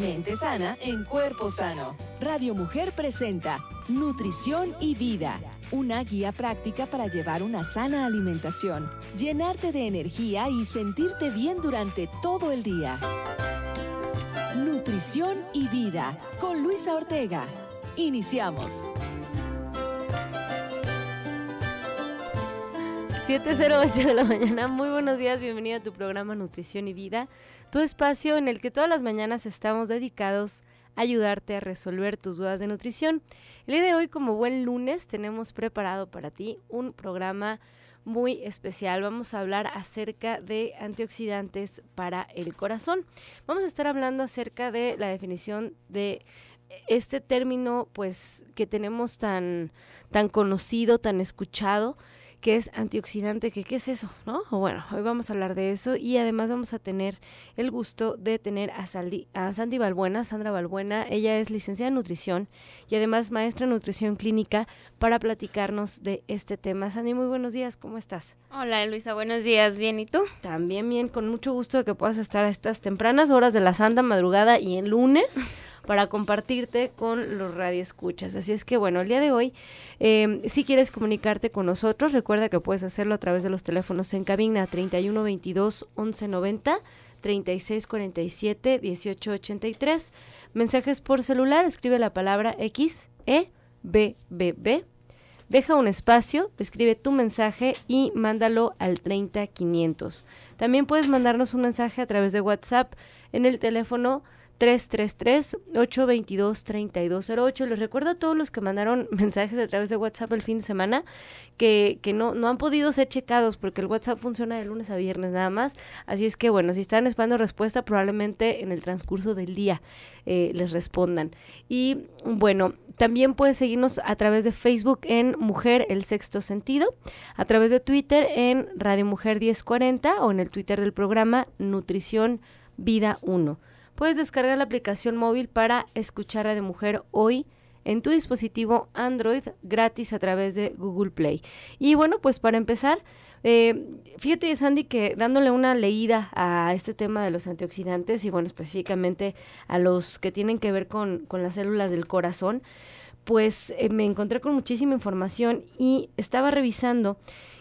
Mente sana en cuerpo sano. Radio Mujer presenta Nutrición y Vida, una guía práctica para llevar una sana alimentación, llenarte de energía y sentirte bien durante todo el día. Nutrición y Vida con Luisa Ortega. Iniciamos. 7.08 de la mañana, muy buenos días, bienvenido a tu programa Nutrición y Vida tu espacio en el que todas las mañanas estamos dedicados a ayudarte a resolver tus dudas de nutrición. El día de hoy, como buen lunes, tenemos preparado para ti un programa muy especial. Vamos a hablar acerca de antioxidantes para el corazón. Vamos a estar hablando acerca de la definición de este término pues que tenemos tan tan conocido, tan escuchado que es antioxidante, que qué es eso, ¿no? Bueno, hoy vamos a hablar de eso y además vamos a tener el gusto de tener a, a Sandy Balbuena, Sandra Balbuena, ella es licenciada en nutrición y además maestra en nutrición clínica para platicarnos de este tema. Sandy, muy buenos días, ¿cómo estás? Hola Luisa, buenos días, bien, ¿y tú? También bien, con mucho gusto de que puedas estar a estas tempranas horas de la santa madrugada y el lunes para compartirte con los radioescuchas. Así es que bueno, el día de hoy, em, si quieres comunicarte con nosotros, recuerda que puedes hacerlo a través de los teléfonos en cabina 3122 1190. 3647 1883. Mensajes por celular, escribe la palabra X E B B B. Deja un espacio, escribe tu mensaje y mándalo al 30500. También puedes mandarnos un mensaje a través de WhatsApp en el teléfono 333-822-3208. Les recuerdo a todos los que mandaron mensajes a través de WhatsApp el fin de semana que, no, han podido ser checados porque el WhatsApp funciona de lunes a viernes nada más. Así es que bueno, si están esperando respuesta, probablemente en el transcurso del día eh, les respondan. Y bueno, también pueden seguirnos a través de Facebook en Mujer el Sexto Sentido, a través de Twitter en Radio Mujer 1040 o en el Twitter del programa Nutrición Vida 1 puedes descargar la aplicación móvil para escuchar a de Mujer hoy en tu dispositivo Android gratis a través de Google Play. Y bueno, pues para empezar, eh, fíjate Sandy que dándole una leída a este tema de los antioxidantes y bueno, específicamente a los que tienen que ver con, las células del corazón, pues eh, me encontré con muchísima información y estaba revisando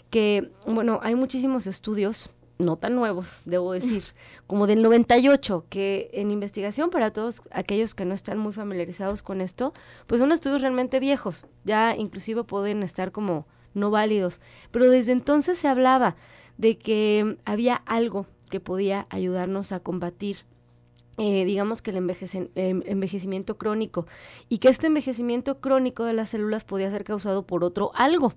que, bueno, hay muchísimos estudios no tan nuevos, debo decir, como del 98, que en investigación para todos aquellos que no están muy familiarizados con esto, pues son estudios realmente viejos, ya inclusive pueden estar como no válidos, pero desde entonces se hablaba de que había algo que podía ayudarnos a combatir eh, digamos que el em, envejecimiento crónico y que este envejecimiento crónico de las células podía ser causado por otro algo.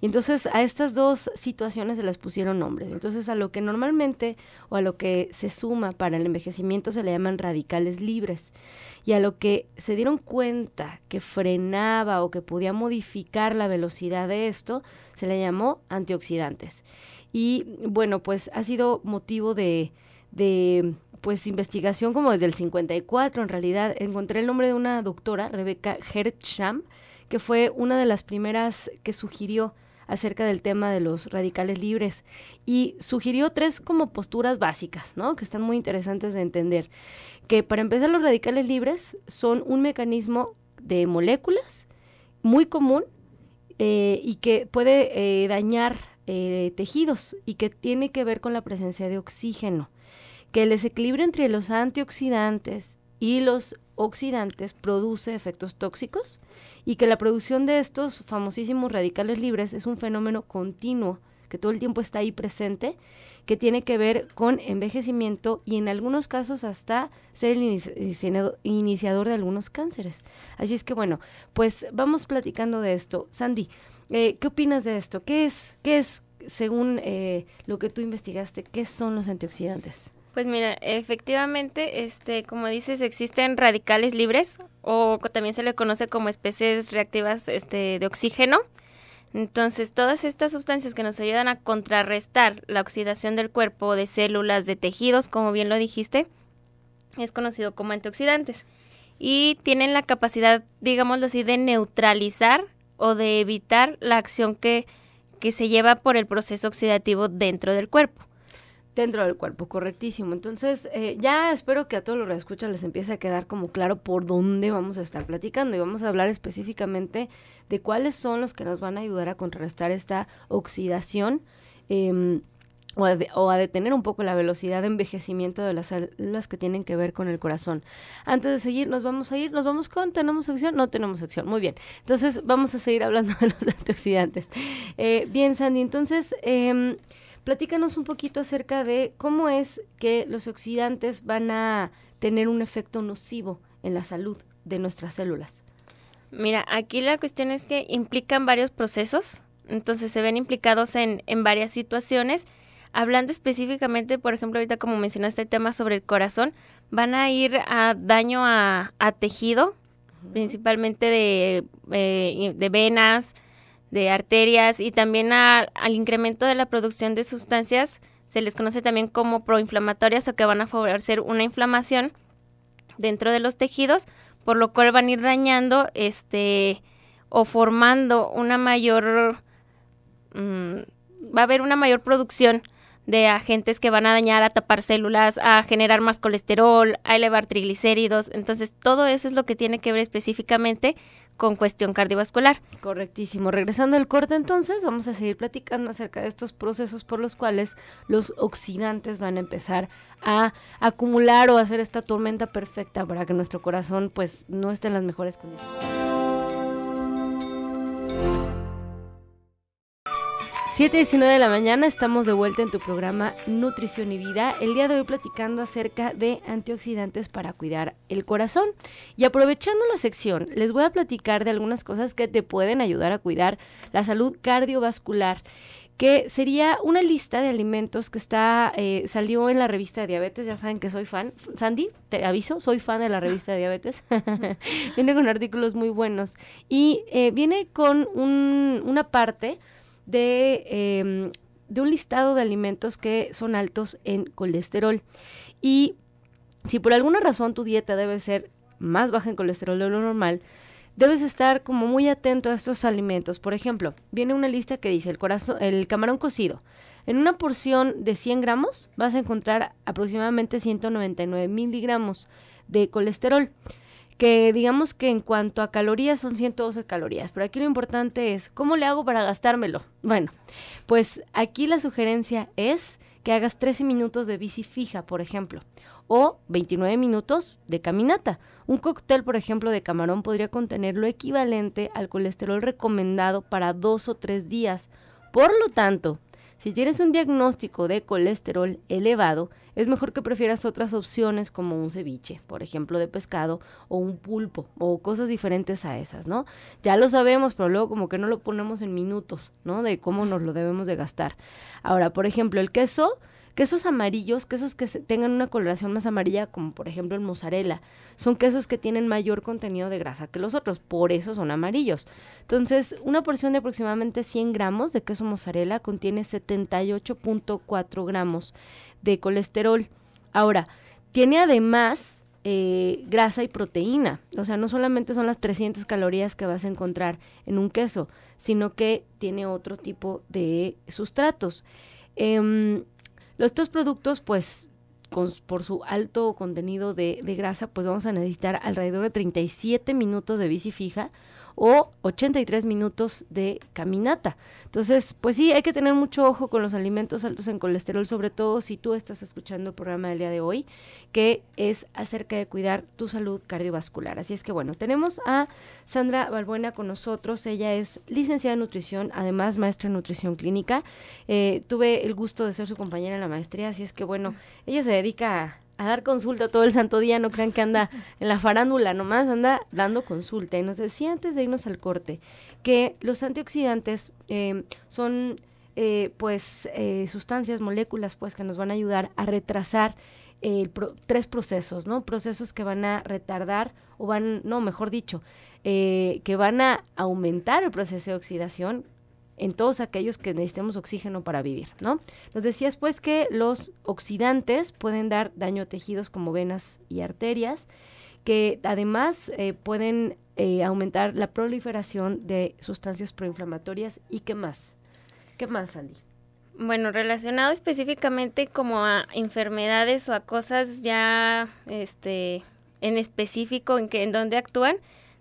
Y entonces a estas dos situaciones se las pusieron nombres. Entonces a lo que normalmente o a lo que se suma para el envejecimiento se le llaman radicales libres y a lo que se dieron cuenta que frenaba o que podía modificar la velocidad de esto se le llamó antioxidantes. Y bueno, pues ha sido motivo de de pues investigación como desde el 54 en realidad. Encontré el nombre de una doctora, Rebeca Hertzham, que fue una de las primeras que sugirió acerca del tema de los radicales libres y sugirió tres como posturas básicas, ¿no? Que están muy interesantes de entender. Que para empezar los radicales libres son un mecanismo de moléculas muy común eh, y que puede eh, dañar eh, tejidos y que tiene que ver con la presencia de oxígeno que el desequilibrio entre los antioxidantes y los oxidantes produce efectos tóxicos y que la producción de estos famosísimos radicales libres es un fenómeno continuo que todo el tiempo está ahí presente, que tiene que ver con envejecimiento y en algunos casos hasta ser el iniciador de algunos cánceres. Así es que bueno, pues vamos platicando de esto. Sandy, eh, ¿qué opinas de esto? ¿Qué es, qué es según eh, lo que tú investigaste, qué son los antioxidantes? Pues mira, efectivamente, este, como dices, existen radicales libres o también se le conoce como especies reactivas este, de oxígeno. Entonces, todas estas sustancias que nos ayudan a contrarrestar la oxidación del cuerpo, de células, de tejidos, como bien lo dijiste, es conocido como antioxidantes. Y tienen la capacidad, digámoslo así, de neutralizar o de evitar la acción que se lleva por el proceso oxidativo dentro del cuerpo dentro del cuerpo, correctísimo. Entonces, eh, ya espero que a todos los que escuchan les empiece a quedar como claro por dónde vamos a estar platicando y vamos a hablar específicamente de cuáles son los que nos van a ayudar a contrarrestar esta oxidación. Em, o a, detener un poco la velocidad de envejecimiento de las células que tienen que ver con el corazón. Antes de seguir, nos vamos a ir, nos vamos con, ¿tenemos sección? No tenemos sección, muy bien. Entonces, vamos a seguir hablando de los antioxidantes. Eh, bien, Sandy, entonces, em, Platícanos un poquito acerca de cómo es que los oxidantes van a tener un efecto nocivo en la salud de nuestras células. Mira, aquí la cuestión es que implican varios procesos, entonces se ven implicados en, varias situaciones. Hablando específicamente, por ejemplo, ahorita como mencionaste el tema sobre el corazón, van a ir a daño a, tejido, principalmente de, eh, de venas, de arterias y también al incremento de la producción de sustancias, se les conoce también como proinflamatorias o que van a favorecer una inflamación dentro de los tejidos, por lo cual van a ir dañando este o formando una mayor mm, va a haber una mayor producción de agentes que van a dañar, a tapar células, a generar más colesterol, a elevar triglicéridos. Entonces, todo eso es lo que tiene que ver específicamente con cuestión cardiovascular. Correctísimo. Regresando al corte entonces, vamos a seguir platicando acerca de estos procesos por los cuales los oxidantes van a empezar a acumular o hacer esta tormenta perfecta para que nuestro corazón pues no esté en las mejores condiciones. 7.19 de la mañana estamos de vuelta en tu programa Nutrición y Vida. El día de hoy platicando acerca de antioxidantes para cuidar el corazón. Y aprovechando la sección, les voy a platicar de algunas cosas que te pueden ayudar a cuidar la salud cardiovascular que sería una lista de alimentos que está eh, salió en la revista de diabetes. Ya saben que soy fan. Sandy, te aviso, soy fan de la revista de diabetes. viene con artículos muy buenos. Y eh, viene con una parte Em, de, un listado de alimentos que son altos en colesterol. Y si por alguna razón tu dieta debe ser más baja en colesterol de lo normal, debes estar como muy atento a estos alimentos. Por ejemplo, viene una lista que dice el, corazón, el camarón cocido. En una porción de 100 gramos vas a encontrar aproximadamente 199 miligramos de colesterol que digamos que en cuanto a calorías son 112 calorías, pero aquí lo importante es, ¿cómo le hago para gastármelo? Bueno, pues aquí la sugerencia es que hagas 13 minutos de bici fija, por ejemplo, o 29 minutos de caminata. Un cóctel, por ejemplo, de camarón podría contener lo equivalente al colesterol recomendado para dos o tres días. Por lo tanto, si tienes un diagnóstico de colesterol elevado, es mejor que prefieras otras opciones como un ceviche, por ejemplo, de pescado o un pulpo o cosas diferentes a esas, ¿no? Ya lo sabemos, pero luego como que no lo ponemos en minutos, ¿no? De cómo nos lo debemos de gastar. Ahora, por ejemplo, el queso Quesos amarillos, quesos que tengan una coloración más amarilla, como por ejemplo el mozzarella, son quesos que tienen mayor contenido de grasa que los otros, por eso son amarillos. Entonces, una porción de aproximadamente 100 gramos de queso mozzarella contiene 78.4 gramos de colesterol. Ahora, tiene además eh, grasa y proteína. O sea, no solamente son las 300 calorías que vas a encontrar en un queso, sino que tiene otro tipo de sustratos. Em, los dos productos, pues, por su alto contenido de, de, grasa, pues vamos a necesitar alrededor de 37 minutos de bici fija o 83 minutos de caminata. Entonces, pues sí, hay que tener mucho ojo con los alimentos altos en colesterol, sobre todo si tú estás escuchando el programa del día de hoy, que es acerca de cuidar tu salud cardiovascular. Así es que bueno, tenemos a Sandra Balbuena con nosotros. Ella es licenciada en nutrición, además maestra en nutrición clínica. Eh, tuve el gusto de ser su compañera en la maestría, así es que bueno, ella se dedica a a dar consulta todo el santo día, no crean que anda en la farándula, nomás anda dando consulta. Y nos decía antes de irnos al corte que los antioxidantes em, son eh, pues eh, sustancias, moléculas pues que nos van a ayudar a retrasar tres procesos, ¿no? Procesos que van a retardar o van, no, mejor dicho, eh, que van a aumentar el proceso de oxidación, en todos aquellos que necesitemos oxígeno para vivir, ¿no? Nos decías pues que los oxidantes pueden dar daño a tejidos como venas y arterias, que además eh, pueden eh, aumentar la proliferación de sustancias proinflamatorias y qué más. ¿Qué más, Sandy? Bueno, relacionado específicamente como a enfermedades o a cosas ya este en específico en que en donde actúan,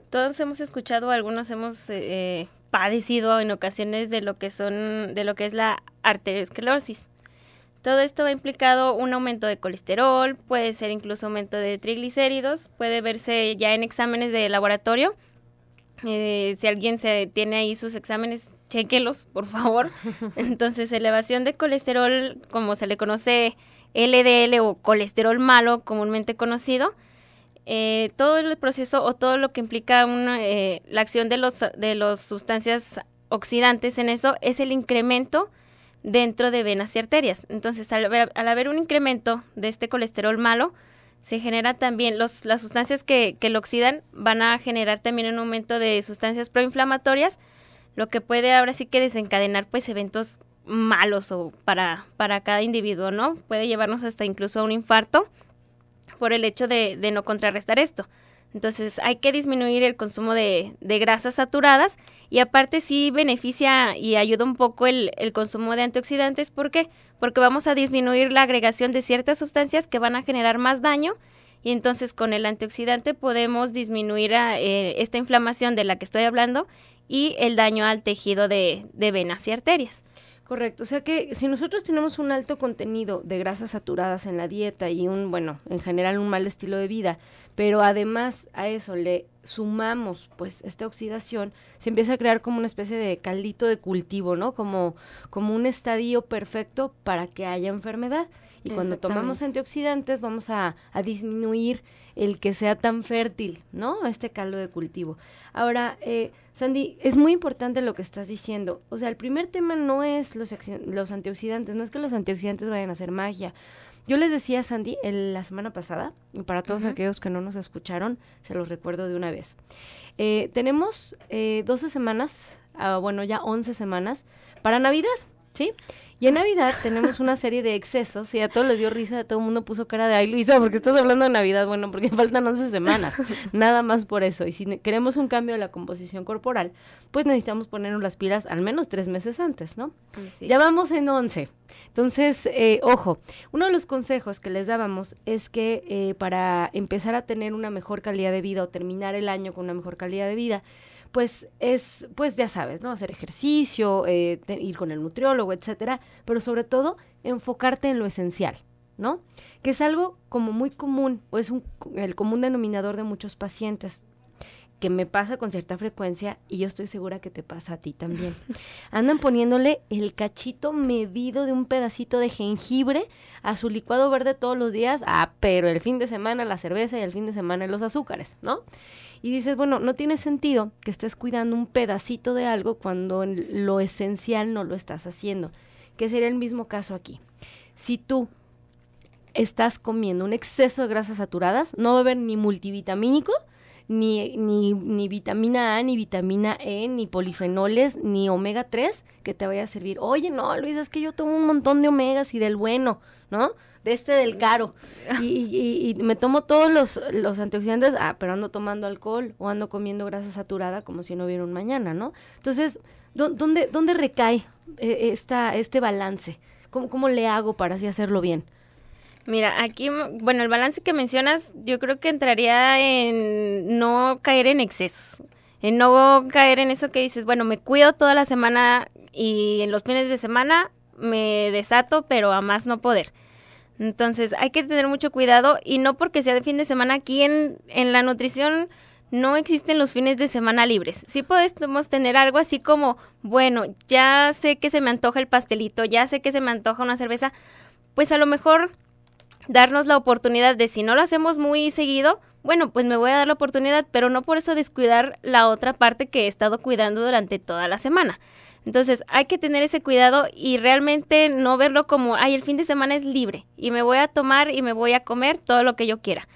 todos hemos escuchado, algunos hemos eh, eh padecido en ocasiones de lo que son de lo que es la arteriosclerosis. Todo esto va implicado un aumento de colesterol, puede ser incluso aumento de triglicéridos, puede verse ya en exámenes de laboratorio. Eh, si alguien se tiene ahí sus exámenes, chequelos, por favor. Entonces, elevación de colesterol, como se le conoce LDL o colesterol malo, comúnmente conocido, eh, todo el proceso o todo lo que implica eh, la acción de las de los sustancias oxidantes en eso es el incremento dentro de venas y arterias. Entonces, al, haber un incremento de este colesterol malo, se genera también, las sustancias que, que lo oxidan van a generar también un aumento de sustancias proinflamatorias, lo que puede ahora sí que desencadenar pues eventos malos o para, para cada individuo, ¿no? Puede llevarnos hasta incluso a un infarto por el hecho de, no contrarrestar esto. Entonces hay que disminuir el consumo de, grasas saturadas y aparte sí beneficia y ayuda un poco el, consumo de antioxidantes. ¿Por qué? Porque vamos a disminuir la agregación de ciertas sustancias que van a generar más daño y entonces con el antioxidante podemos disminuir eh, esta inflamación de la que estoy hablando y el daño al tejido de venas y arterias. Correcto, o sea que si nosotros tenemos un alto contenido de grasas saturadas en la dieta y un, bueno, en general un mal estilo de vida, pero además a eso le sumamos pues esta oxidación, se empieza a crear como una especie de caldito de cultivo, ¿no? Como, como un estadio perfecto para que haya enfermedad. Y cuando tomamos antioxidantes vamos a, disminuir el que sea tan fértil, ¿no? Este caldo de cultivo. Ahora, eh, Sandy, es muy importante lo que estás diciendo. O sea, el primer tema no es los, los antioxidantes, no es que los antioxidantes vayan a hacer magia. Yo les decía Sandy la semana pasada, y para todos aquellos que no nos escucharon, se los recuerdo de una vez. Eh, tenemos eh, 12 semanas, ah, bueno, ya 11 semanas para Navidad. Sí. Y en Navidad tenemos una serie de excesos y a todos les dio risa, a todo el mundo puso cara de, ay Luisa, porque estás hablando de Navidad, bueno, porque faltan 11 semanas, nada más por eso. Y si queremos un cambio de la composición corporal, pues necesitamos ponernos las pilas al menos tres meses antes, ¿no? Ya vamos en 11. Entonces, eh, ojo, uno de los consejos que les dábamos es que eh, para empezar a tener una mejor calidad de vida o terminar el año con una mejor calidad de vida, pues es, pues ya sabes, ¿no? Hacer ejercicio, eh, ir con el nutriólogo, etcétera, pero sobre todo enfocarte en lo esencial, ¿no? Que es algo como muy común, o es el común denominador de muchos pacientes que me pasa con cierta frecuencia y yo estoy segura que te pasa a ti también. Andan poniéndole el cachito medido de un pedacito de jengibre a su licuado verde todos los días, ah, pero el fin de semana la cerveza y el fin de semana los azúcares, ¿no? Y dices, bueno, no tiene sentido que estés cuidando un pedacito de algo cuando lo esencial no lo estás haciendo, que sería el mismo caso aquí. Si tú estás comiendo un exceso de grasas saturadas, no va a haber ni multivitamínico, ni, ni, ni, vitamina A, ni vitamina E, ni polifenoles, ni omega 3 que te vaya a servir. Oye, no, Luis, es que yo tomo un montón de omegas y del bueno, ¿no? de este del caro. Y, me tomo todos los, los, antioxidantes, ah, pero ando tomando alcohol o ando comiendo grasa saturada como si no hubiera un mañana, ¿no? Entonces, ¿dónde, recae eh, esta, este balance? ¿Cómo, ¿Cómo le hago para así hacerlo bien? Mira, aquí, bueno, el balance que mencionas, yo creo que entraría en no caer en excesos, en no caer en eso que dices, bueno, me cuido toda la semana y en los fines de semana me desato, pero a más no poder. Entonces hay que tener mucho cuidado y no porque sea de fin de semana, aquí en, en la nutrición no existen los fines de semana libres. Sí podemos tener algo así como, bueno, ya sé que se me antoja el pastelito, ya sé que se me antoja una cerveza, pues a lo mejor darnos la oportunidad de si no lo hacemos muy seguido, bueno, pues me voy a dar la oportunidad, pero no por eso descuidar la otra parte que he estado cuidando durante toda la semana. Entonces hay que tener ese cuidado y realmente no verlo como, ay, el fin de semana es libre y me voy a tomar y me voy a comer todo lo que yo quiera.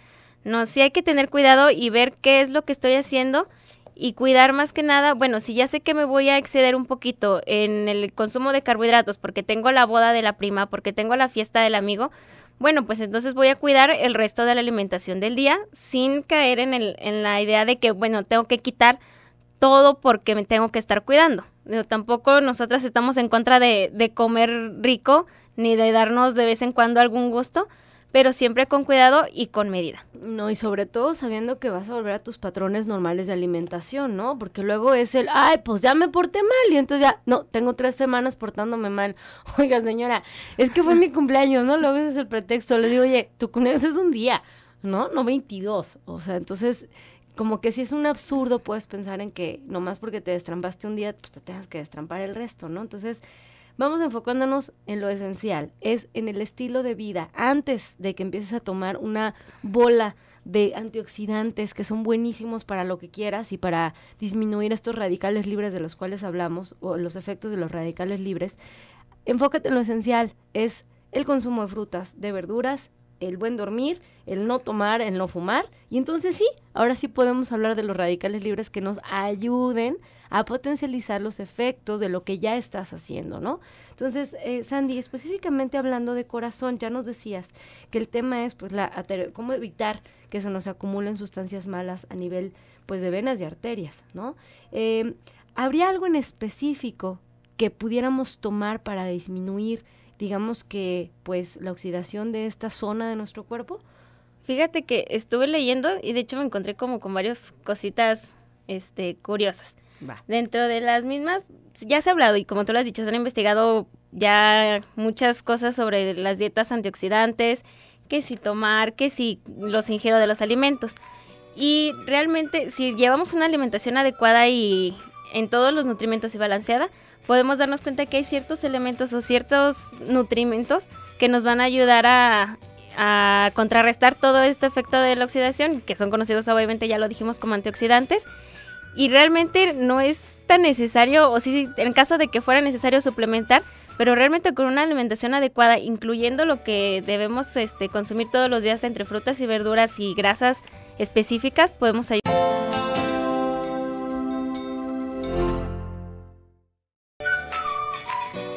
No, sí hay que tener cuidado y ver qué es lo que estoy haciendo y cuidar más que nada, bueno, si ya sé que me voy a exceder un poquito en el consumo de carbohidratos porque tengo la boda de la prima, porque tengo la fiesta del amigo, bueno, pues entonces voy a cuidar el resto de la alimentación del día sin caer en, el, en la idea de que, bueno, tengo que quitar todo porque me tengo que estar cuidando tampoco nosotras estamos en contra de, comer rico ni de darnos de vez en cuando algún gusto, pero siempre con cuidado y con medida. No, y sobre todo sabiendo que vas a volver a tus patrones normales de alimentación, ¿no? Porque luego es el, ay, pues ya me porté mal y entonces ya, no, tengo tres semanas portándome mal. Oiga, señora, es que fue mi cumpleaños, ¿no? Luego ese es el pretexto. Le digo, oye, tu cumpleaños es un día, ¿no? No 22. O sea, entonces como que si es un absurdo, puedes pensar en que nomás porque te destrampaste un día, pues te tengas que destrampar el resto, ¿no? Entonces, vamos enfocándonos en lo esencial, es en el estilo de vida, antes de que empieces a tomar una bola de antioxidantes que son buenísimos para lo que quieras y para disminuir estos radicales libres de los cuales hablamos, o los efectos de los radicales libres, enfócate en lo esencial, es el consumo de frutas, de verduras el buen dormir, el no tomar, el no fumar. Y entonces sí, ahora sí podemos hablar de los radicales libres que nos ayuden a potencializar los efectos de lo que ya estás haciendo, ¿no? Entonces, eh, Sandy, específicamente hablando de corazón, ya nos decías que el tema es, pues, la cómo evitar que se nos acumulen sustancias malas a nivel, pues, de venas y arterias, ¿no? Em, ¿Habría algo en específico que pudiéramos tomar para disminuir digamos que pues la oxidación de esta zona de nuestro cuerpo? Fíjate que estuve leyendo y de hecho me encontré como con varias cositas este, curiosas. Dentro de las mismas, ya se ha hablado y como tú lo has dicho, se han investigado ya muchas cosas sobre las dietas antioxidantes, que si tomar, que si los ingiero de los alimentos. Y realmente si llevamos una alimentación adecuada y en todos los nutrimentos y balanceada, podemos darnos cuenta que hay ciertos elementos o ciertos nutrimentos que nos van a ayudar a, contrarrestar todo este efecto de la oxidación, que son conocidos obviamente, ya lo dijimos, como antioxidantes. Y realmente no es tan necesario, o sí, en caso de que fuera necesario suplementar, pero realmente con una alimentación adecuada, incluyendo lo que debemos este, consumir todos los días entre frutas y verduras y grasas específicas, podemos ayudar.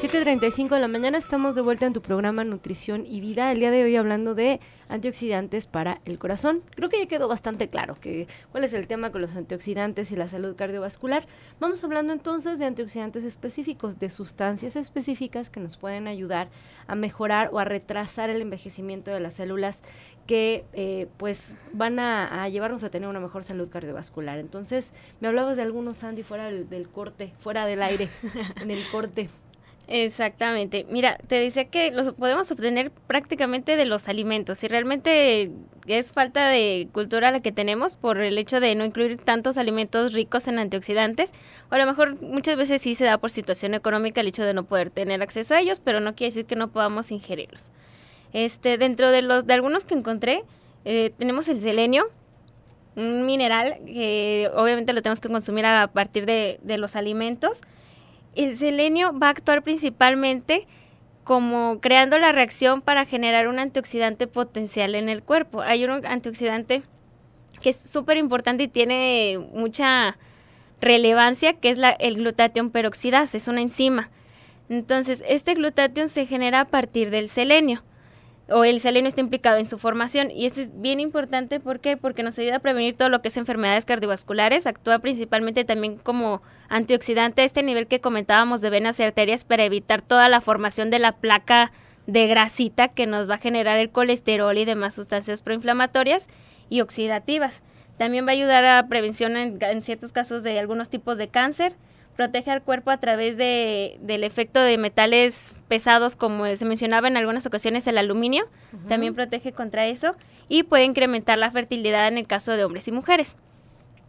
7.35 de la mañana estamos de vuelta en tu programa Nutrición y Vida. El día de hoy hablando de antioxidantes para el corazón. Creo que ya quedó bastante claro que, cuál es el tema con los antioxidantes y la salud cardiovascular. Vamos hablando entonces de antioxidantes específicos, de sustancias específicas que nos pueden ayudar a mejorar o a retrasar el envejecimiento de las células que eh, pues van a, llevarnos a tener una mejor salud cardiovascular. Entonces, me hablabas de algunos, Sandy, fuera del corte, fuera del aire, en el corte. Exactamente. Mira, te decía que los podemos obtener prácticamente de los alimentos. Si realmente es falta de cultura la que tenemos por el hecho de no incluir tantos alimentos ricos en antioxidantes. O a lo mejor muchas veces sí se da por situación económica el hecho de no poder tener acceso a ellos, pero no quiere decir que no podamos ingerirlos. Este, dentro de los de algunos que encontré, eh, tenemos el selenio, un mineral que obviamente lo tenemos que consumir a partir de, de los alimentos el selenio va a actuar principalmente como creando la reacción para generar un antioxidante potencial en el cuerpo. Hay un antioxidante que es súper importante y tiene mucha relevancia, que es la, el glutatión peroxidasa, es una enzima. Entonces, este glutatión se genera a partir del selenio o el salino está implicado en su formación. Y esto es bien importante, ¿por qué? Porque nos ayuda a prevenir todo lo que es enfermedades cardiovasculares, actúa principalmente también como antioxidante a este nivel que comentábamos de venas y arterias para evitar toda la formación de la placa de grasita que nos va a generar el colesterol y demás sustancias proinflamatorias y oxidativas. También va a ayudar a prevención en ciertos casos de algunos tipos de cáncer, protege al cuerpo a través de, del efecto de metales pesados, como se mencionaba en algunas ocasiones el aluminio, también protege contra eso y puede incrementar la fertilidad en el caso de hombres y mujeres.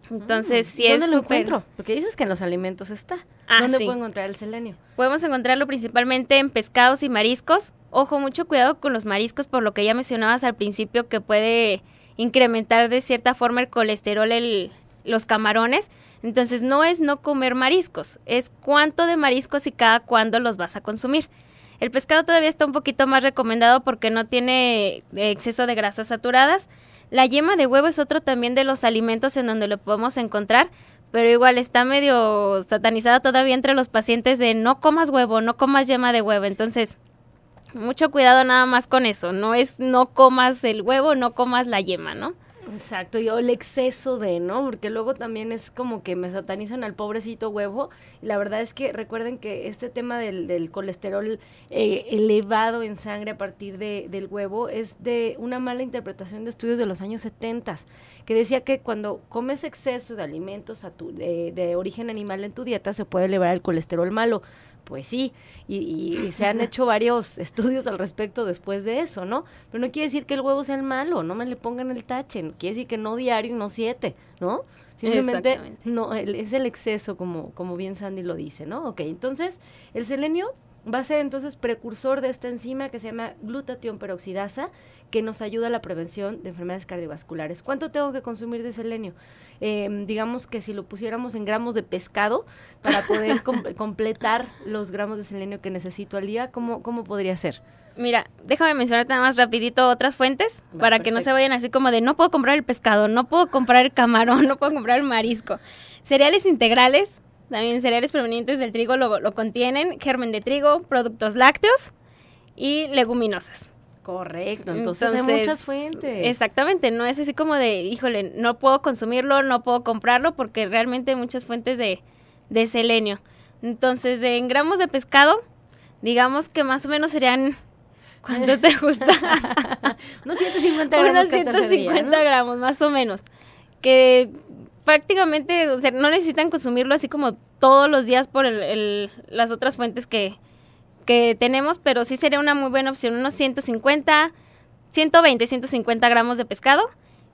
Entonces, si ah, sí es ¿Dónde lo encuentro? Porque dices que en los alimentos está. Ah, ¿Dónde puedo encontrar el selenio? Podemos encontrarlo principalmente en pescados y mariscos. Ojo, mucho cuidado con los mariscos por lo que ya mencionabas al principio que puede incrementar de cierta forma el colesterol el, los camarones. Entonces no es no comer mariscos, es cuánto de mariscos y cada cuándo los vas a consumir. El pescado todavía está un poquito más recomendado porque no tiene eh, exceso de grasas saturadas. La yema de huevo es otro también de los alimentos en donde lo podemos encontrar, pero igual está medio satanizada todavía entre los pacientes de no comas huevo, no comas yema de huevo. Entonces, mucho cuidado nada más con eso, no es no comas el huevo, no comas la yema, ¿no? Exacto, yo el exceso de, ¿no? Porque luego también es como que me satanizan al pobrecito huevo. La verdad es que recuerden que este tema del, colesterol eh, elevado en sangre a partir del huevo es de una mala interpretación de estudios de los años 70, que decía que cuando comes exceso de alimentos de origen animal en tu dieta se puede elevar el colesterol malo. Pues sí, y, se han hecho varios estudios al respecto después de eso, ¿no? Pero no quiere decir que el huevo sea el malo, no me le pongan el tache, quiere decir que no diario y no siete, ¿no? Simplemente no, es el exceso, como, como bien Sandy lo dice, ¿no? Ok, entonces el selenio va a ser entonces precursor de esta enzima que se llama glutatión peroxidasa, que nos ayuda a la prevención de enfermedades cardiovasculares. ¿Cuánto tengo que consumir de selenio? Em, digamos que si lo pusiéramos en gramos de pescado para poder completar los gramos de selenio que necesito al día, ¿cómo, podría ser? Mira, déjame mencionarte nada más rapidito otras fuentes para que no se vayan así como de no puedo comprar el pescado, no puedo comprar el camarón, no puedo comprar el marisco. Cereales integrales, también cereales provenientes del trigo lo, contienen, germen de trigo, productos lácteos y leguminosas. Correcto, entonces, hay muchas fuentes. Exactamente, no es así como de, híjole, no puedo consumirlo, no puedo comprarlo porque realmente hay muchas fuentes de, de selenio. Entonces, en gramos de pescado, digamos que más o menos serían ¿cuándo te gusta? unos 150 gramos. Unos 150 gramos, más o menos. Que prácticamente, o sea, no necesitan consumirlo así como todos los días por el, las otras fuentes que, tenemos, pero sí sería una muy buena opción, unos 150, 120, 150 gramos de pescado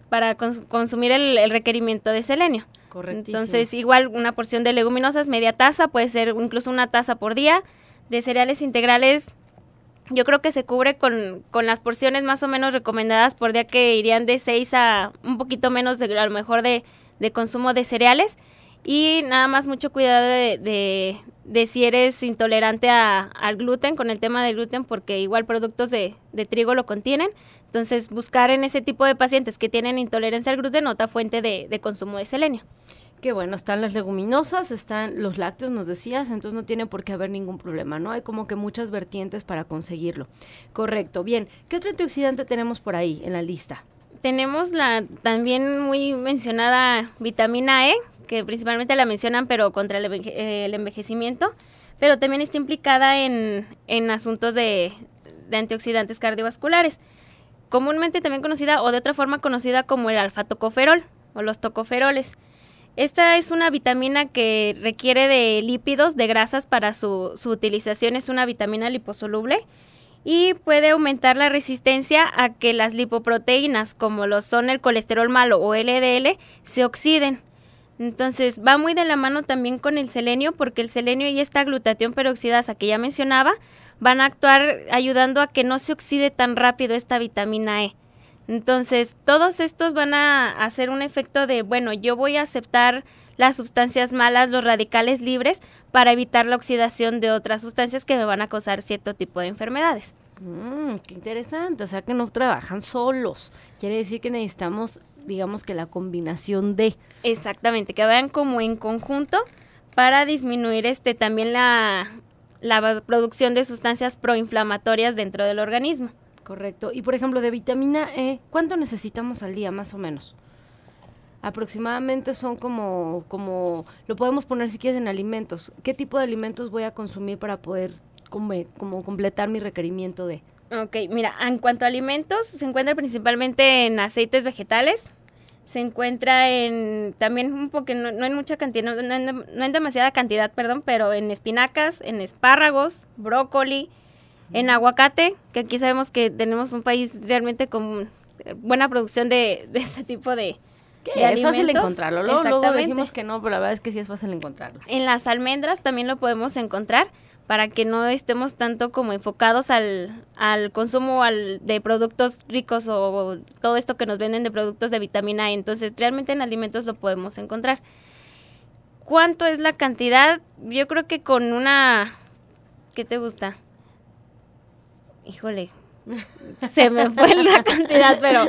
para consumir el, requerimiento de selenio. Correcto. Entonces, igual una porción de leguminosas, media taza, puede ser incluso una taza por día. De cereales integrales, yo creo que se cubre con, con las porciones más o menos recomendadas por día que irían de 6 a un poquito menos, de, a lo mejor de de consumo de cereales. Y nada más mucho cuidado de, si eres intolerante a, al gluten, con el tema del gluten, porque igual productos de, de, trigo lo contienen. Entonces, buscar en ese tipo de pacientes que tienen intolerancia al gluten otra fuente de, consumo de selenio. Qué bueno, están las leguminosas, están los lácteos, nos decías, entonces no tiene por qué haber ningún problema, ¿no? Hay como que muchas vertientes para conseguirlo. Correcto, bien. ¿Qué otro antioxidante tenemos por ahí en la lista? tenemos la también muy mencionada vitamina E, que principalmente la mencionan, pero contra el, eh, envejecimiento, pero también está implicada en, asuntos de, antioxidantes cardiovasculares, comúnmente también conocida o de otra forma conocida como el alfatocoferol o los tocoferoles. Esta es una vitamina que requiere de lípidos, de grasas para su utilización, es una vitamina liposoluble y puede aumentar la resistencia a que las lipoproteínas, como lo son el colesterol malo o LDL, se oxiden. Entonces va muy de la mano también con el selenio porque el selenio y esta glutatión peroxidasa que ya mencionaba van a actuar ayudando a que no se oxide tan rápido esta vitamina E. Entonces todos estos van a hacer un efecto de, bueno, yo voy a aceptar las sustancias malas, los radicales libres, para evitar la oxidación de otras sustancias que me van a causar cierto tipo de enfermedades. Mm, qué interesante, o sea que no trabajan solos. Quiere decir que necesitamos, digamos que la combinación de. Exactamente, que vayan como en conjunto para disminuir este también la, la producción de sustancias proinflamatorias dentro del organismo. Correcto. Y por ejemplo, de vitamina E, ¿cuánto necesitamos al día más o menos? aproximadamente son como, como, lo podemos poner si quieres en alimentos. ¿Qué tipo de alimentos voy a consumir para poder como completar mi requerimiento de? Ok, mira, en cuanto a alimentos, se encuentra principalmente en aceites vegetales, se encuentra en también un poco, no, en mucha cantidad, no, en demasiada cantidad, perdón, pero en espinacas, en espárragos, brócoli, en aguacate, que aquí sabemos que tenemos un país realmente con buena producción de, de este tipo de, es fácil encontrarlo. Luego, luego decimos que no, pero la verdad es que sí es fácil encontrarlo. En las almendras también lo podemos encontrar para que no estemos tanto como enfocados al, consumo de productos ricos o, o, todo esto que nos venden de productos de vitamina E. Entonces, realmente en alimentos lo podemos encontrar. ¿Cuánto es la cantidad? Yo creo que con una... ¿Qué te gusta? Híjole, se me fue la cantidad, pero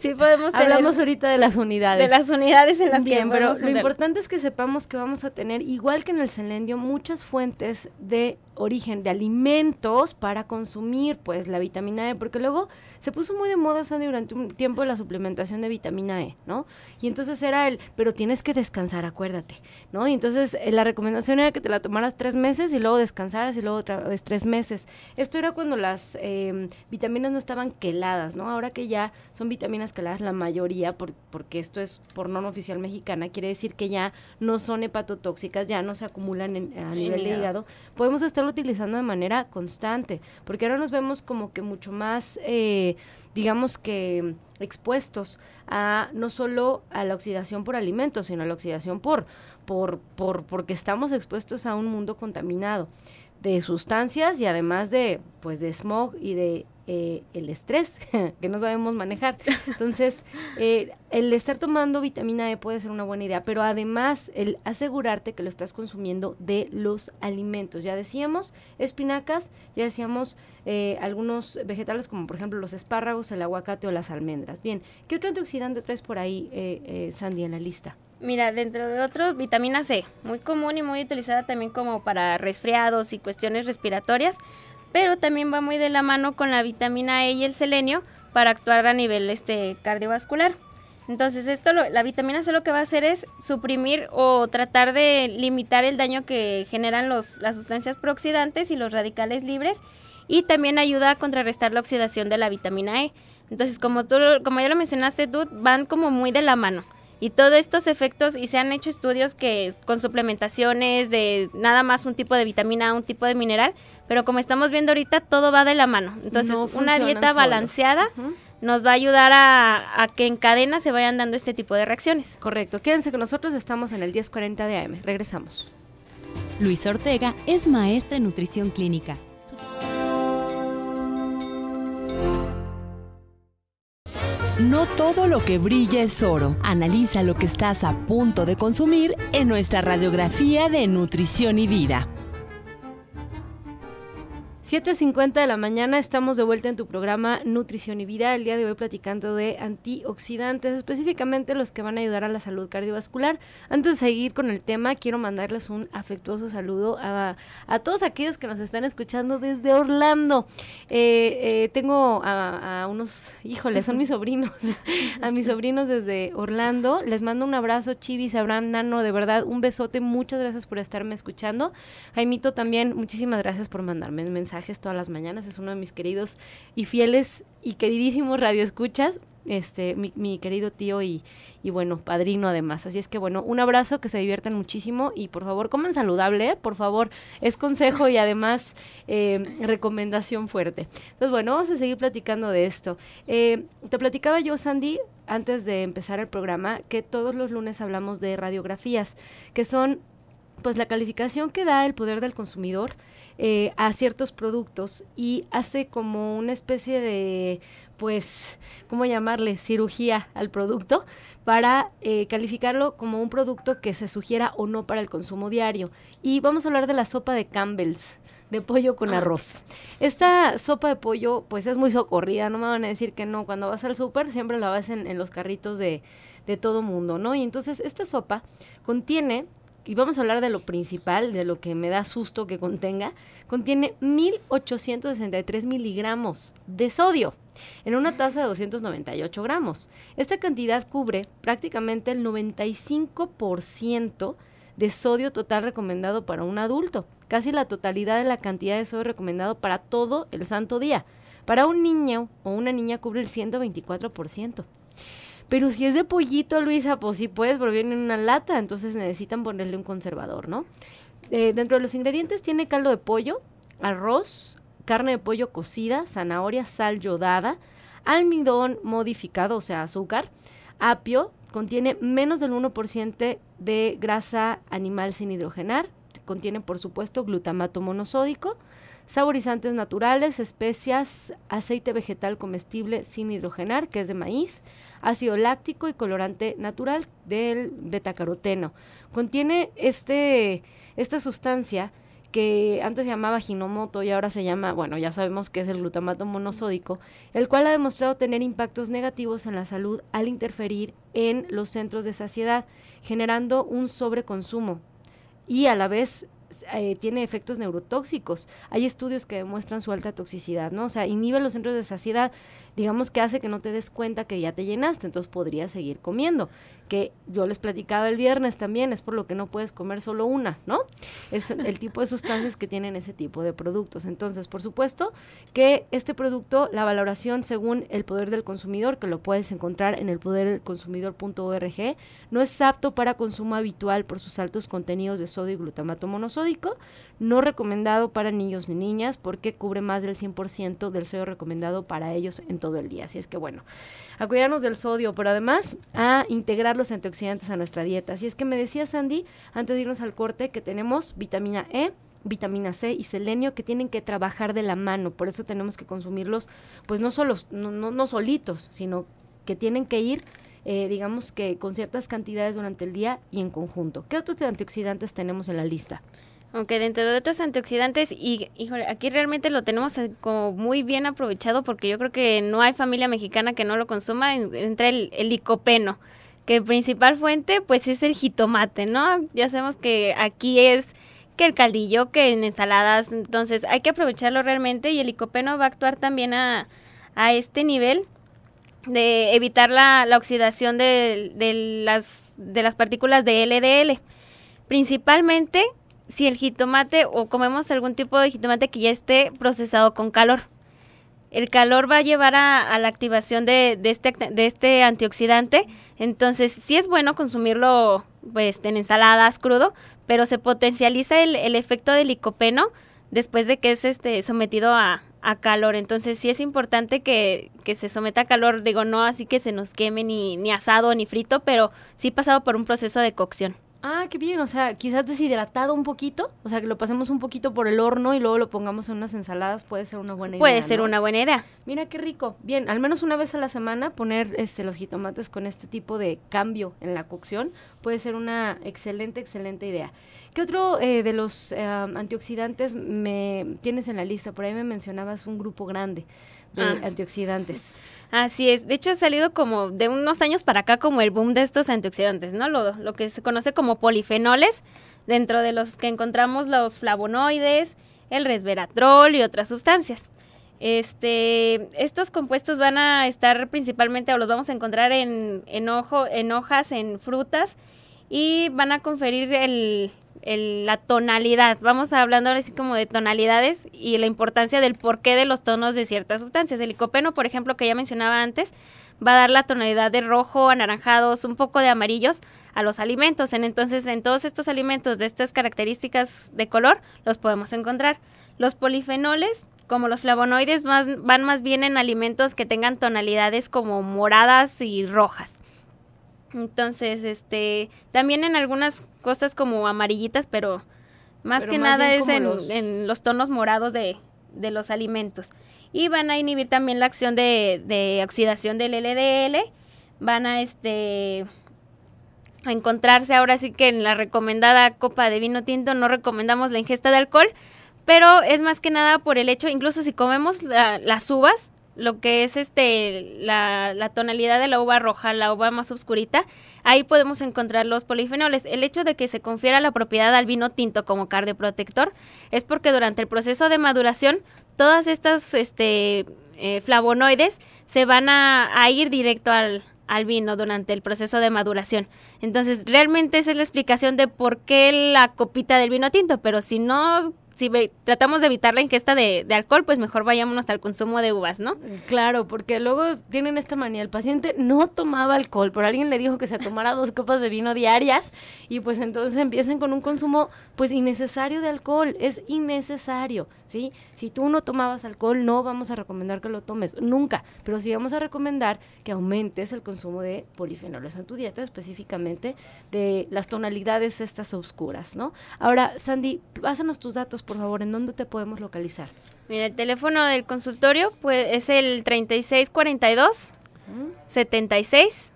sí podemos tener. Hablamos ahorita de las unidades. De las unidades en las que lo importante es que sepamos que vamos a tener, igual que en el Selendio, muchas fuentes de origen de alimentos para consumir pues la vitamina E, porque luego se puso muy de moda durante un tiempo la suplementación de vitamina E, ¿no? Y entonces era el, pero tienes que descansar, acuérdate, ¿no? Y entonces eh, la recomendación era que te la tomaras tres meses y luego descansaras y luego otra vez tres meses. Esto era cuando las em, vitaminas no estaban queladas, ¿no? Ahora que ya son vitaminas queladas la mayoría, porque esto es por norma oficial mexicana, quiere decir que ya no son hepatotóxicas, ya no se acumulan a nivel de hígado. Podemos estar utilizando de manera constante, porque ahora nos vemos como que mucho más, eh, digamos que expuestos a no solo a la oxidación por alimentos, sino a la oxidación por, por, por, porque estamos expuestos a un mundo contaminado de sustancias y además de, pues, de smog y de eh, el estrés que no sabemos manejar. Entonces, eh, el estar tomando vitamina E puede ser una buena idea, pero además el asegurarte que lo estás consumiendo de los alimentos. Ya decíamos espinacas, ya decíamos eh, algunos vegetales como por ejemplo los espárragos, el aguacate o las almendras. Bien, ¿qué otro antioxidante traes por ahí, Sandy, en la lista? Mira, dentro de otros, vitamina C, muy común y muy utilizada también como para resfriados y cuestiones respiratorias, pero también va muy de la mano con la vitamina E y el selenio para actuar a nivel este, cardiovascular. Entonces, esto la vitamina C lo que va a hacer es suprimir o tratar de limitar el daño que generan los, las sustancias prooxidantes y los radicales libres y también ayuda a contrarrestar la oxidación de la vitamina E. Entonces, como tú como ya lo mencionaste tú, van como muy de la mano. Y todos estos efectos y se han hecho estudios que con suplementaciones de nada más un tipo de vitamina, A, un tipo de mineral, pero como estamos viendo ahorita, todo va de la mano. Entonces, una dieta balanceada nos va a ayudar a, a, que en cadena se vayan dando este tipo de reacciones. Correcto. Quédense con nosotros, estamos en el 1040 de AM. Regresamos. Luis Ortega es maestra en nutrición clínica. No todo lo que brilla es oro. Analiza lo que estás a punto de consumir en nuestra radiografía de nutrición y vida. 7.50 de la mañana estamos de vuelta en tu programa Nutrición y Vida, el día de hoy platicando de antioxidantes, específicamente los que van a ayudar a la salud cardiovascular. Antes de seguir con el tema, quiero mandarles un afectuoso saludo a, todos aquellos que nos están escuchando desde Orlando. Eh, eh, tengo a, a, unos, híjole, son mis sobrinos, a mis sobrinos desde Orlando. Les mando un abrazo, Chivis, Abraham, Nano, de verdad, un besote, muchas gracias por estarme escuchando. Jaimito también, muchísimas gracias por mandarme el mensaje todas las mañanas. Es uno de mis queridos y fieles y queridísimos radioescuchas. Este, mi, querido tío y, y, bueno, padrino además. Así es que bueno, un abrazo, que se diviertan muchísimo y por favor coman saludable, ¿eh? por favor, es consejo y además em, recomendación fuerte. Entonces bueno, vamos a seguir platicando de esto. Eh, te platicaba yo, Sandy, antes de empezar el programa, que todos los lunes hablamos de radiografías, que son pues la calificación que da el poder del consumidor eh, a ciertos productos y hace como una especie de, pues, ¿cómo llamarle? Cirugía al producto para eh, calificarlo como un producto que se sugiera o no para el consumo diario. Y vamos a hablar de la sopa de Campbell's, de pollo con ah. arroz. Esta sopa de pollo, pues, es muy socorrida, no me van a decir que no. Cuando vas al súper siempre la vas en, en los carritos de, de todo mundo, ¿no? Y entonces esta sopa contiene y vamos a hablar de lo principal, de lo que me da susto que contenga, contiene 1.863 miligramos de sodio en una taza de 298 gramos. Esta cantidad cubre prácticamente el 95% de sodio total recomendado para un adulto, casi la totalidad de la cantidad de sodio recomendado para todo el santo día. Para un niño o una niña cubre el 124%. Pero si es de pollito, Luisa, pues sí puedes, pero viene en una lata, entonces necesitan ponerle un conservador, ¿no? Eh, dentro de los ingredientes tiene caldo de pollo, arroz, carne de pollo cocida, zanahoria, sal yodada, almidón modificado, o sea, azúcar, apio, contiene menos del 1% de grasa animal sin hidrogenar, contiene por supuesto glutamato monosódico, saborizantes naturales, especias, aceite vegetal comestible sin hidrogenar, que es de maíz, ácido láctico y colorante natural del betacaroteno. Contiene este, esta sustancia que antes se llamaba ginomoto y ahora se llama, bueno, ya sabemos que es el glutamato monosódico, el cual ha demostrado tener impactos negativos en la salud al interferir en los centros de saciedad, generando un sobreconsumo y a la vez eh, tiene efectos neurotóxicos. Hay estudios que demuestran su alta toxicidad, ¿no? O sea, inhibe los centros de saciedad, digamos que hace que no te des cuenta que ya te llenaste, entonces podrías seguir comiendo que yo les platicaba el viernes también, es por lo que no puedes comer solo una, ¿no? Es el tipo de sustancias que tienen ese tipo de productos. Entonces, por supuesto que este producto, la valoración según el poder del consumidor, que lo puedes encontrar en el consumidor.org, no es apto para consumo habitual por sus altos contenidos de sodio y glutamato monosódico, no recomendado para niños ni niñas porque cubre más del 100% del sodio recomendado para ellos en todo el día. Así es que bueno, a cuidarnos del sodio, pero además a integrar los antioxidantes a nuestra dieta. Así es que me decía Sandy, antes de irnos al corte, que tenemos vitamina E, vitamina C y selenio que tienen que trabajar de la mano. Por eso tenemos que consumirlos, pues no, solos, no, solitos, sino que tienen que ir eh, digamos que con ciertas cantidades durante el día y en conjunto. ¿Qué otros antioxidantes tenemos en la lista? Aunque dentro de otros antioxidantes, y híjole, aquí realmente lo tenemos eh, como muy bien aprovechado porque yo creo que no hay familia mexicana que no lo consuma, entre el licopeno que principal fuente pues es el jitomate, ¿no? Ya sabemos que aquí es que el caldillo, que en ensaladas, entonces hay que aprovecharlo realmente y el licopeno va a actuar también a, este nivel de evitar la, oxidación de, las, de las partículas de LDL. Principalmente si el jitomate o comemos algún tipo de jitomate que ya esté procesado con calor el calor va a llevar a, la activación de, este de, este, antioxidante. Entonces, sí es bueno consumirlo pues, en ensaladas crudo, pero se potencializa el, efecto del licopeno después de que es este, sometido a, calor. Entonces, sí es importante que, se someta a calor. Digo, no así que se nos queme ni, ni asado ni frito, pero sí pasado por un proceso de cocción. Ah, qué bien, o sea, quizás deshidratado un poquito, o sea, que lo pasemos un poquito por el horno y luego lo pongamos en unas ensaladas, puede ser una buena idea. Puede ser una buena idea. Mira qué rico. Bien, al menos una vez a la semana poner este los jitomates con este tipo de cambio en la cocción puede ser una excelente, excelente idea. ¿Qué otro eh, de los eh, antioxidantes me tienes en la lista? Por ahí me mencionabas un grupo grande de ah. antioxidantes. Así es. De hecho, ha salido como de unos años para acá como el boom de estos antioxidantes, ¿no? Lo, lo que se conoce como polifenoles, dentro de los que encontramos los flavonoides, el resveratrol y otras sustancias. Este, estos compuestos van a estar principalmente o los vamos a encontrar en, en, en hojas, en frutas y van a conferir el la tonalidad. Vamos hablando ahora así como de tonalidades y la importancia del porqué de los tonos de ciertas sustancias. El licopeno, por ejemplo, que ya mencionaba antes, va a dar la tonalidad de rojo, anaranjados, un poco de amarillos a los alimentos. Entonces, en todos estos alimentos de estas características de color los podemos encontrar. Los polifenoles, como los flavonoides, van más bien en alimentos que tengan tonalidades como moradas y rojas. Entonces, este, también en algunas cosas como amarillitas, pero más que nada es en los... en los... tonos morados de, de, los alimentos. Y van a inhibir también la acción de, de oxidación del LDL, van a este a encontrarse ahora sí que en la recomendada copa de vino tinto no recomendamos la ingesta de alcohol, pero es más que nada por el hecho, incluso si comemos las uvas, lo que es este la, tonalidad de la uva roja, la uva más oscurita, ahí podemos encontrar los polifenoles. El hecho de que se confiera la propiedad al vino tinto como cardioprotector es porque durante el proceso de maduración todas estas este, eh, flavonoides se van a, ir directo al, al vino durante el proceso de maduración. Entonces, realmente esa es la explicación de por qué la copita del vino tinto, pero si no si tratamos de evitar la ingesta de, alcohol, pues mejor vayámonos el consumo de uvas, ¿no? Claro, porque luego tienen esta manía. El paciente no tomaba alcohol, pero alguien le dijo que se tomara dos copas de vino diarias y pues entonces empiezan con un consumo pues innecesario de alcohol. Es innecesario, ¿sí? Si tú no tomabas alcohol, no vamos a recomendar que lo tomes, nunca. Pero sí vamos a recomendar que aumentes el consumo de polifenoles en tu dieta, específicamente de las tonalidades estas oscuras, ¿no? Ahora, Sandy, pásanos tus datos por favor, ¿en dónde te podemos localizar? Mira, el teléfono del consultorio pues, es el 3642 7682 76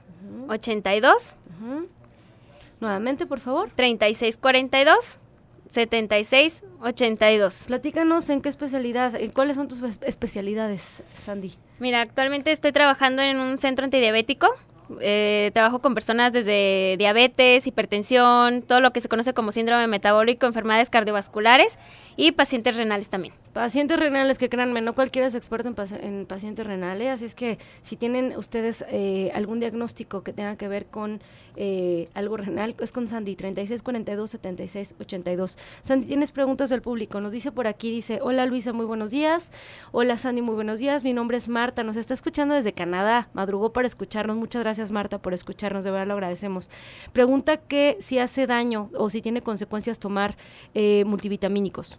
82. Nuevamente, por favor. 3642 7682 Platícanos en qué especialidad, cuáles son tus especialidades, Sandy. Mira, actualmente estoy trabajando en un centro antidiabético eh, trabajo con personas desde diabetes, hipertensión, todo lo que se conoce como síndrome metabólico, enfermedades cardiovasculares y pacientes renales también. Pacientes renales, que créanme, no cualquiera es experto en, pacientes renales, así es que si tienen ustedes eh, algún diagnóstico que tenga que ver con eh, algo renal, es con Sandy, 3642-7682. Sandy, tienes preguntas del público, nos dice por aquí, dice, hola Luisa, muy buenos días, hola Sandy, muy buenos días, mi nombre es Marta, nos está escuchando desde Canadá, madrugó para escucharnos, muchas gracias Marta por escucharnos, de verdad lo agradecemos. Pregunta que si hace daño o si tiene consecuencias tomar eh, multivitamínicos.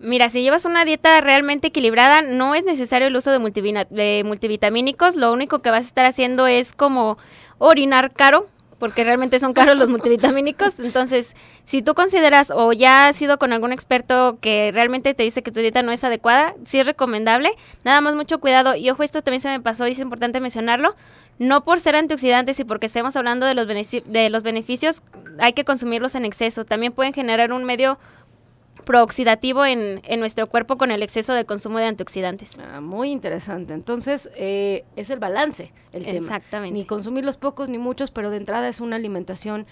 Mira, si llevas una dieta realmente equilibrada, no es necesario el uso de, de, multivitamínicos. Lo único que vas a estar haciendo es como orinar caro, porque realmente son caros los multivitamínicos. Entonces, si tú consideras o ya has ido con algún experto que realmente te dice que tu dieta no es adecuada, sí es recomendable. Nada más mucho cuidado. Y ojo, esto también se me pasó y es importante mencionarlo. No por ser antioxidantes y porque estemos hablando de los, de los beneficios, hay que consumirlos en exceso. También pueden generar un medio prooxidativo en, en nuestro cuerpo con el exceso de consumo de antioxidantes. Ah, muy interesante. Entonces, eh, es el balance el tema. Exactamente. Ni consumir los pocos ni muchos, pero de entrada es una alimentación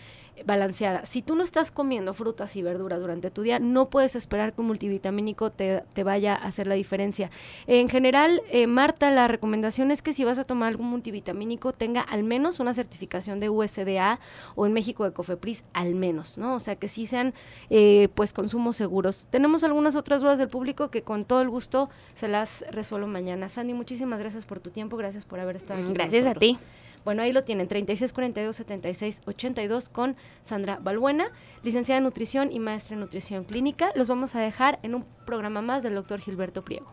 balanceada. Si tú no estás comiendo frutas y verduras durante tu día, no puedes esperar que un multivitamínico te, vaya a hacer la diferencia. En general, eh, Marta, la recomendación es que si vas a tomar algún multivitamínico, tenga al menos una certificación de USDA o en México de Cofepris, al menos, ¿no? O sea, que sí sean eh, pues consumos seguros. Tenemos algunas otras dudas del público que con todo el gusto se las resuelvo mañana. Sandy, muchísimas gracias por tu tiempo, gracias por haber estado aquí. Gracias a ti. Bueno, ahí lo tienen, 3642-7682 con Sandra Balbuena, licenciada en nutrición y maestra en nutrición clínica. Los vamos a dejar en un programa más del doctor Gilberto Priego.